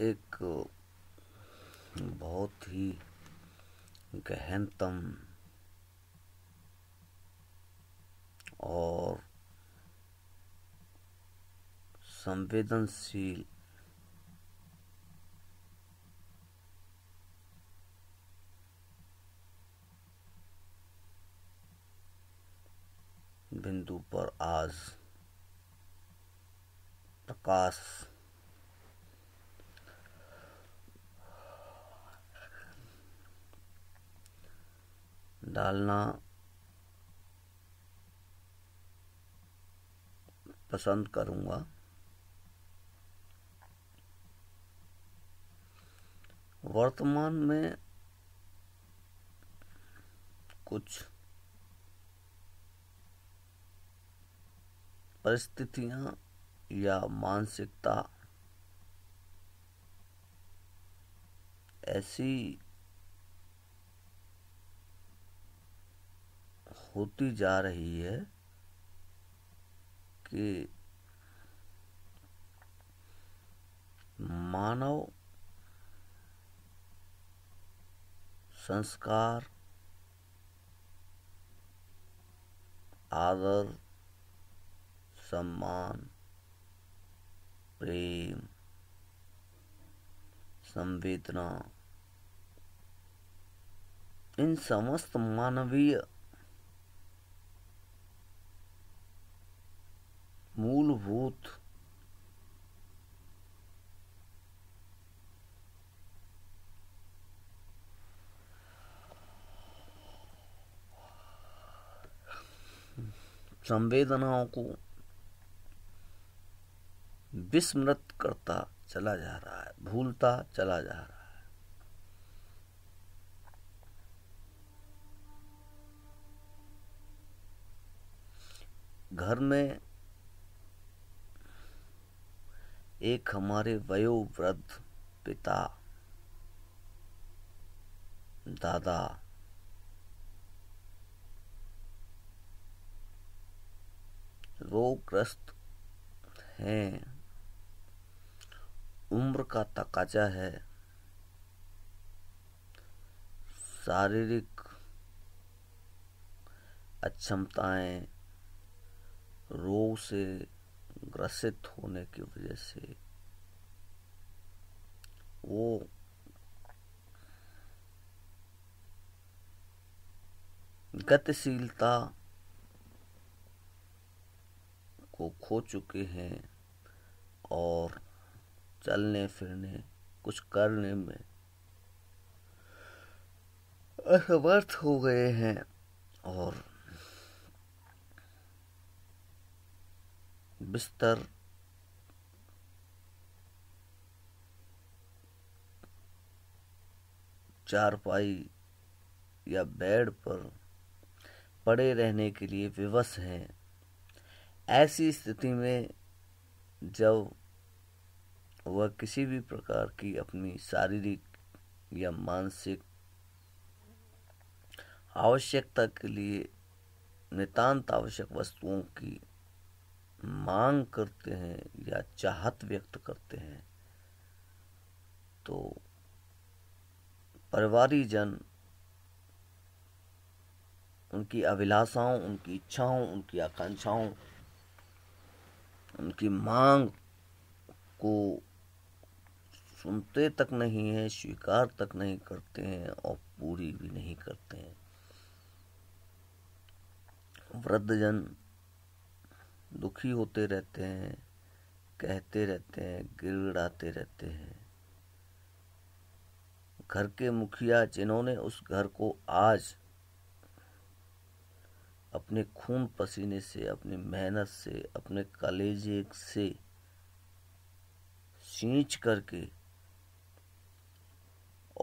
एक बहुत ही गहनतम और संवेदनशील बिंदु पर आज प्रकाश डालना पसंद करूंगा वर्तमान में कुछ परिस्थितियां या मानसिकता ऐसी होती जा रही है कि मानव संस्कार आदर सम्मान प्रेम संवेदना इन समस्त मानवीय मूलभूत संवेदनाओं को विस्मृत करता चला जा रहा है भूलता चला जा रहा है घर में एक हमारे वयोवृद्ध पिता दादा रोगग्रस्त हैं उम्र का तकाजा है शारीरिक अक्षमताएं रोग से ग्रसित होने की वजह से वो गतिशीलता को खो चुके हैं और चलने फिरने कुछ करने में असमर्थ हो गए हैं और बिस्तर चारपाई या बेड पर पड़े रहने के लिए विवश हैं ऐसी स्थिति में जब वह किसी भी प्रकार की अपनी शारीरिक या मानसिक आवश्यकता के लिए नितांत आवश्यक वस्तुओं की मांग करते हैं या चाहत व्यक्त करते हैं तो परिवारी जन उनकी अभिलाषाओं उनकी इच्छाओं उनकी आकांक्षाओं उनकी मांग को सुनते तक नहीं है स्वीकार तक नहीं करते हैं और पूरी भी नहीं करते हैं वृद्धजन दुखी होते रहते हैं कहते रहते हैं गिड़गिड़ाते रहते हैं घर के मुखिया जिन्होंने उस घर को आज अपने खून पसीने से अपनी मेहनत से अपने कलेजे से सींच करके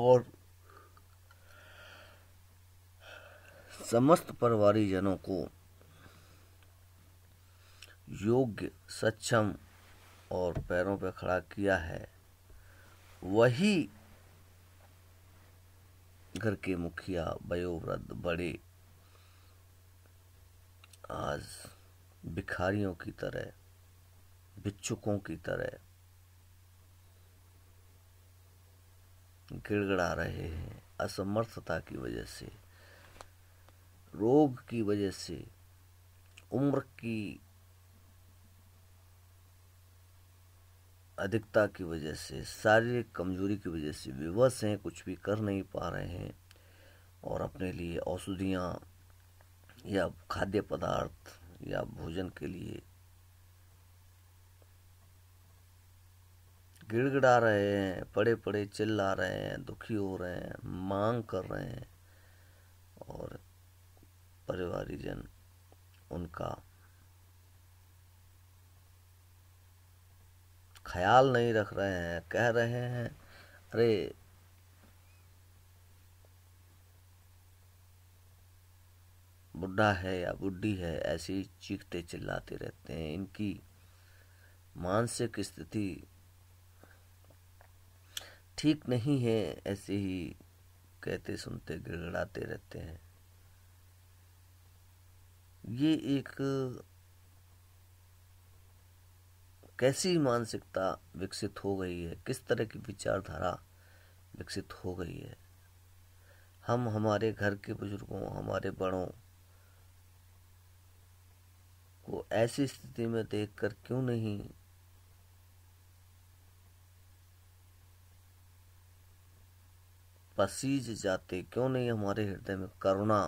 और समस्त जनों को योग्य सक्षम और पैरों पर खड़ा किया है वही घर के मुखिया वयोवृद्ध बड़े आज भिखारियों की तरह भिक्षुकों की तरह गिड़गड़ा रहे हैं असमर्थता की वजह से रोग की वजह से उम्र की अधिकता की वजह से शारीरिक कमजोरी की वजह से विवश हैं कुछ भी कर नहीं पा रहे हैं और अपने लिए औषधियाँ या खाद्य पदार्थ या भोजन के लिए गिड़गिड़ा रहे हैं पड़े पड़े चिल्ला रहे हैं दुखी हो रहे हैं मांग कर रहे हैं और जन उनका ख्याल नहीं रख रहे हैं कह रहे हैं अरे बुढ़ा है या बुढ़ी है ऐसी चीखते चिल्लाते रहते हैं इनकी मानसिक स्थिति ठीक नहीं है ऐसे ही कहते सुनते गिड़गड़ाते रहते हैं ये एक कैसी मानसिकता विकसित हो गई है किस तरह की विचारधारा विकसित हो गई है हम हमारे घर के बुजुर्गों हमारे बड़ों को ऐसी स्थिति में देखकर क्यों नहीं पसीज जाते क्यों नहीं हमारे हृदय में करुणा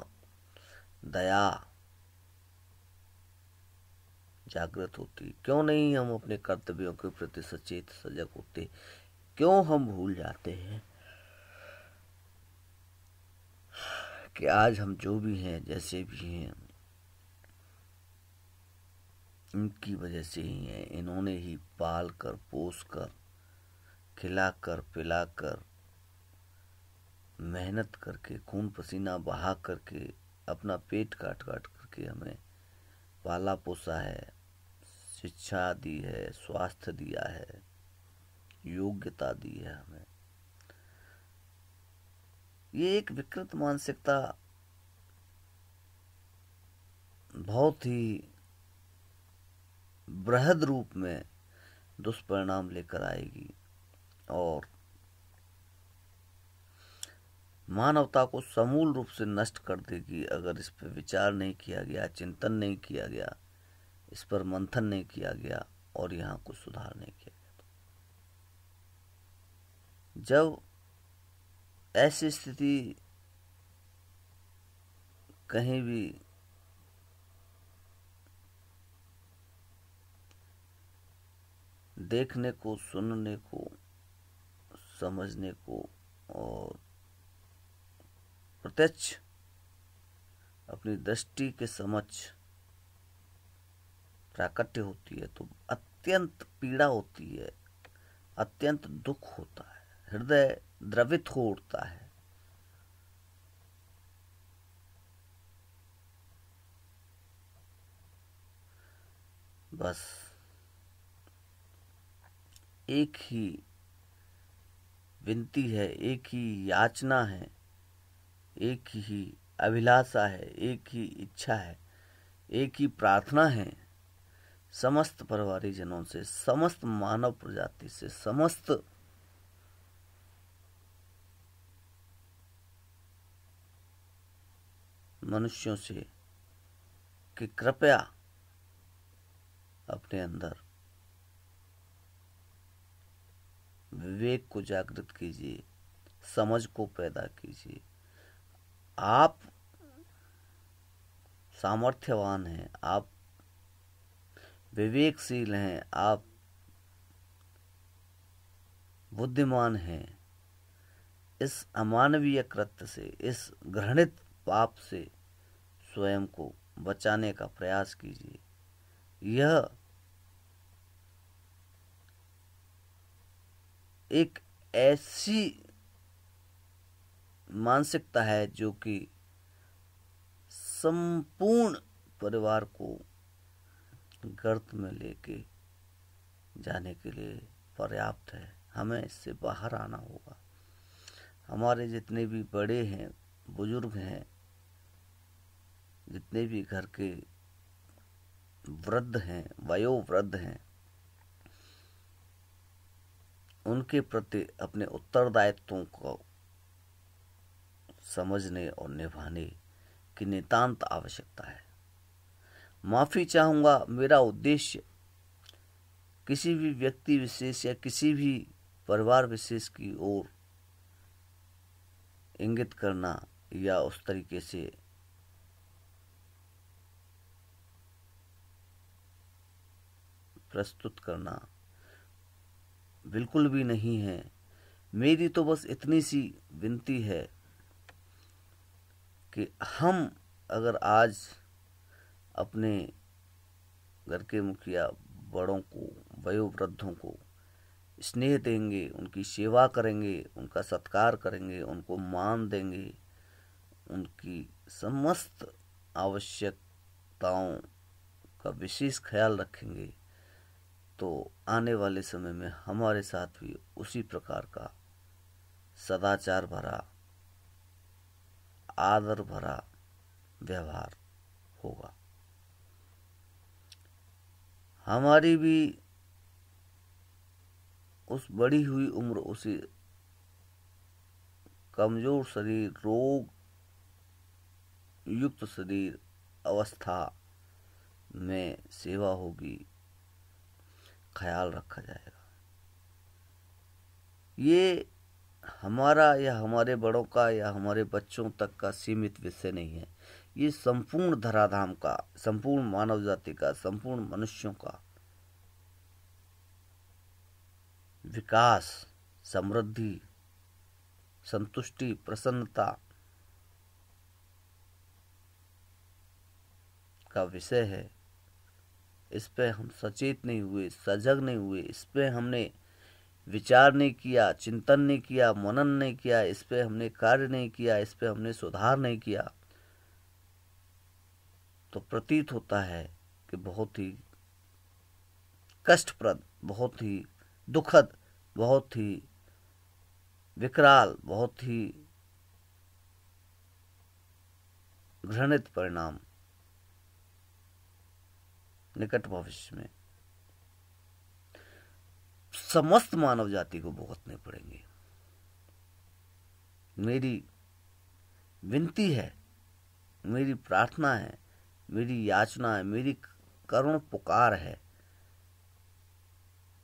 दया जागृत होती क्यों नहीं हम अपने कर्तव्यों के प्रति सचेत सजग होते क्यों हम भूल जाते हैं कि आज हम जो भी हैं जैसे भी हैं इनकी वजह से ही हैं इन्होंने ही पाल कर पोस कर खिला कर पिला कर मेहनत करके खून पसीना बहा करके अपना पेट काट काट करके हमें पाला पोसा है शिक्षा दी है स्वास्थ्य दिया है योग्यता दी है हमें ये एक विकृत मानसिकता बहुत ही बृहद रूप में दुष्परिणाम लेकर आएगी और मानवता को समूल रूप से नष्ट कर देगी अगर इस पर विचार नहीं किया गया चिंतन नहीं किया गया इस पर मंथन नहीं किया गया और यहाँ कुछ सुधार नहीं किया गया जब ऐसी स्थिति कहीं भी देखने को सुनने को समझने को और प्रत्यक्ष अपनी दृष्टि के समक्ष प्राकट्य होती है तो अत्यंत पीड़ा होती है अत्यंत दुख होता है हृदय द्रवित हो उठता है बस एक ही विनती है एक ही याचना है एक ही अभिलाषा है एक ही इच्छा है एक ही प्रार्थना है समस्त परिवारी जनों से समस्त मानव प्रजाति से समस्त मनुष्यों से कि कृपया अपने अंदर विवेक को जागृत कीजिए समझ को पैदा कीजिए आप सामर्थ्यवान हैं आप विवेकशील हैं आप बुद्धिमान हैं इस अमानवीय कृत्य से इस घृणित पाप से स्वयं को बचाने का प्रयास कीजिए यह एक ऐसी मानसिकता है जो कि संपूर्ण परिवार को गर्त में लेके जाने के लिए पर्याप्त है हमें इससे बाहर आना होगा हमारे जितने भी बड़े हैं बुजुर्ग हैं जितने भी घर के वृद्ध हैं वयोवृद्ध हैं उनके प्रति अपने उत्तरदायित्वों को समझने और निभाने की नितांत आवश्यकता है माफ़ी चाहूँगा मेरा उद्देश्य किसी भी व्यक्ति विशेष या किसी भी परिवार विशेष की ओर इंगित करना या उस तरीके से प्रस्तुत करना बिल्कुल भी नहीं है मेरी तो बस इतनी सी विनती है कि हम अगर आज अपने घर के मुखिया बड़ों को वयोवृद्धों को स्नेह देंगे उनकी सेवा करेंगे उनका सत्कार करेंगे उनको मान देंगे उनकी समस्त आवश्यकताओं का विशेष ख्याल रखेंगे तो आने वाले समय में हमारे साथ भी उसी प्रकार का सदाचार भरा आदर भरा व्यवहार होगा हमारी भी उस बड़ी हुई उम्र उसी कमज़ोर शरीर रोग युक्त शरीर अवस्था में सेवा होगी ख्याल रखा जाएगा ये हमारा या हमारे बड़ों का या हमारे बच्चों तक का सीमित विषय नहीं है ये संपूर्ण धराधाम का संपूर्ण मानव जाति का संपूर्ण मनुष्यों का विकास समृद्धि संतुष्टि प्रसन्नता का विषय है इस पे हम सचेत नहीं हुए सजग नहीं हुए इस पे हमने विचार नहीं किया चिंतन नहीं किया मनन नहीं किया इस पे हमने कार्य नहीं किया इस पे हमने सुधार नहीं किया तो प्रतीत होता है कि बहुत ही कष्टप्रद बहुत ही दुखद बहुत ही विकराल बहुत ही घृणित परिणाम निकट भविष्य में समस्त मानव जाति को भुगतने पड़ेंगे मेरी विनती है मेरी प्रार्थना है मेरी याचना है मेरी करुण पुकार है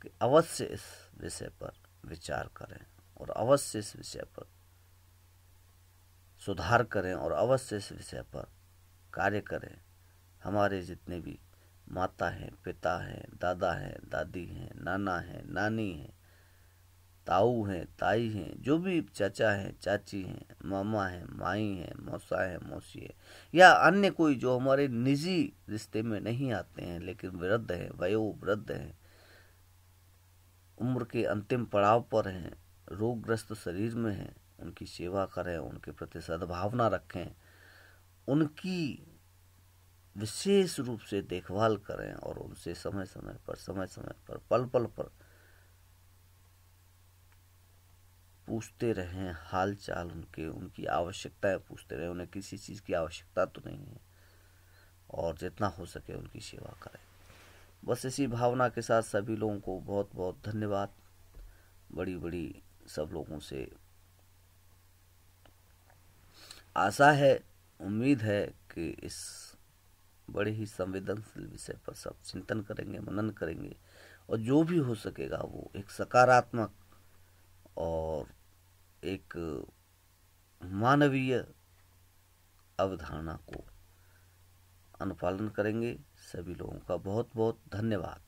कि अवश्य इस विषय पर विचार करें और अवश्य इस विषय पर सुधार करें और अवश्य इस विषय पर कार्य करें हमारे जितने भी माता हैं पिता हैं दादा हैं दादी हैं नाना हैं नानी हैं ताऊ हैं ताई हैं जो भी चाचा हैं चाची हैं मामा हैं माई हैं मौसा हैं मौसी है या अन्य कोई जो हमारे निजी रिश्ते में नहीं आते हैं लेकिन वृद्ध हैं वयो वृद्ध हैं उम्र के अंतिम पड़ाव पर हैं रोगग्रस्त शरीर में हैं उनकी सेवा करें उनके प्रति सद्भावना रखें उनकी विशेष रूप से देखभाल करें और उनसे समय समय पर समय समय पर पल पल पर पूछते रहें हाल चाल उनके उनकी आवश्यकताएं पूछते रहें उन्हें किसी चीज़ की आवश्यकता तो नहीं है और जितना हो सके उनकी सेवा करें बस इसी भावना के साथ सभी लोगों को बहुत बहुत धन्यवाद बड़ी बड़ी सब लोगों से आशा है उम्मीद है कि इस बड़े ही संवेदनशील विषय पर सब चिंतन करेंगे मनन करेंगे और जो भी हो सकेगा वो एक सकारात्मक और एक मानवीय अवधारणा को अनुपालन करेंगे सभी लोगों का बहुत बहुत धन्यवाद